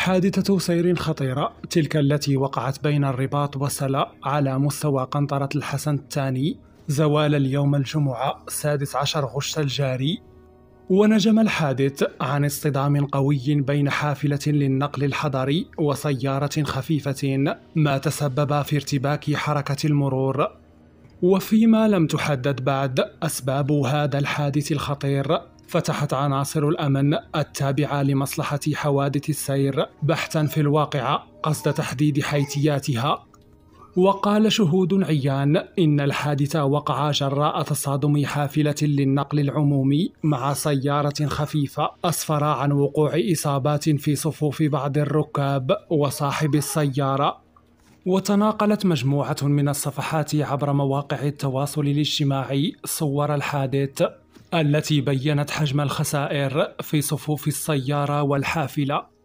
حادثة سير خطيرة تلك التي وقعت بين الرباط وسلا على مستوى قنطرة الحسن الثاني زوال اليوم الجمعة السادس عشر غشت الجاري ونجم الحادث عن اصطدام قوي بين حافلة للنقل الحضري وسيارة خفيفة ما تسبب في ارتباك حركة المرور وفيما لم تحدد بعد أسباب هذا الحادث الخطير فتحت عناصر الأمن التابعة لمصلحة حوادث السير بحثا في الواقعة قصد تحديد حيثياتها وقال شهود عيان إن الحادث وقع جراء تصادم حافلة للنقل العمومي مع سيارة خفيفة أسفر عن وقوع إصابات في صفوف بعض الركاب وصاحب السيارة وتناقلت مجموعة من الصفحات عبر مواقع التواصل الاجتماعي صور الحادث التي بينت حجم الخسائر في صفوف السيارة والحافلة